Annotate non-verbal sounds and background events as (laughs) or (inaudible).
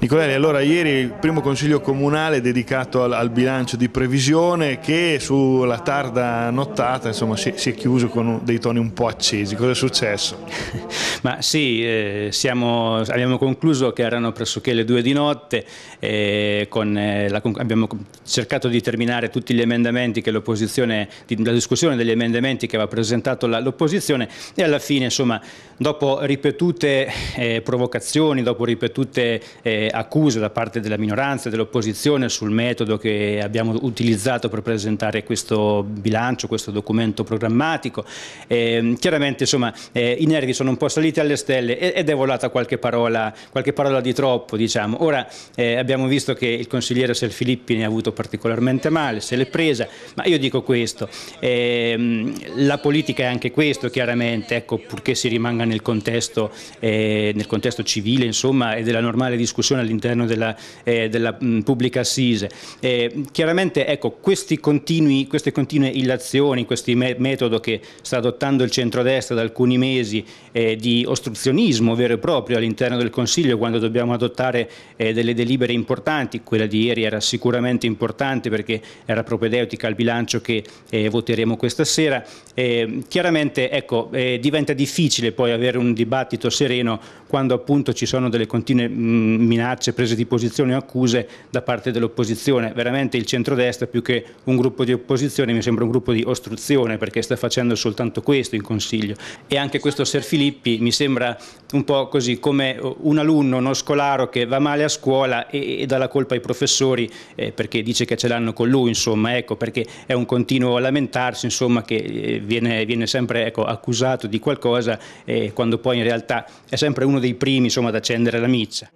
Nicolelli, allora ieri il primo consiglio comunale dedicato al, al bilancio di previsione che sulla tarda nottata insomma, si, si, è chiuso con dei toni un po' accesi, cosa è successo? (laughs) Ma sì, eh, siamo, abbiamo concluso che erano pressoché le due di notte, eh, con, eh, la, abbiamo cercato di terminare tutti gli emendamenti che l'opposizione, la discussione degli emendamenti che aveva presentato l'opposizione e alla fine insomma dopo ripetute eh, provocazioni, dopo ripetute eh, accuse da parte della minoranza e dell'opposizione sul metodo che abbiamo utilizzato per presentare questo bilancio, questo documento programmatico. Eh, chiaramente insomma, eh, i nervi sono un po' saliti alle stelle ed è volata qualche parola, qualche parola di troppo. Diciamo. Ora eh, abbiamo visto che il consigliere Filippi ne ha avuto particolarmente male, se l'è presa, ma io dico questo, ehm, la politica è anche questo chiaramente, ecco, purché si rimanga nel contesto, eh, nel contesto civile insomma, e della normale discussione valutazione all'interno della, eh, della mh, mm, pubblica assise. Eh, chiaramente ecco, continui, queste continue illazioni, questo me metodo che sta adottando il centrodestra da alcuni mesi eh, di ostruzionismo vero e proprio all'interno del Consiglio quando dobbiamo adottare eh, delle delibere importanti, quella di ieri era sicuramente importante perché era propedeutica al bilancio che eh, voteremo questa sera, eh, chiaramente ecco, diventa difficile poi avere un dibattito sereno quando appunto ci sono delle continue mm, minacce minacce, prese di posizione o accuse da parte dell'opposizione. Veramente il centrodestra più che un gruppo di opposizione mi sembra un gruppo di ostruzione perché sta facendo soltanto questo in Consiglio. E anche questo Ser Filippi mi sembra un po' così come un alunno non scolaro che va male a scuola e, e dà la colpa ai professori eh, perché dice che ce l'hanno con lui, insomma, ecco, perché è un continuo lamentarsi, insomma, che eh, viene, viene sempre ecco, accusato di qualcosa eh, quando poi in realtà è sempre uno dei primi insomma, ad accendere la miccia.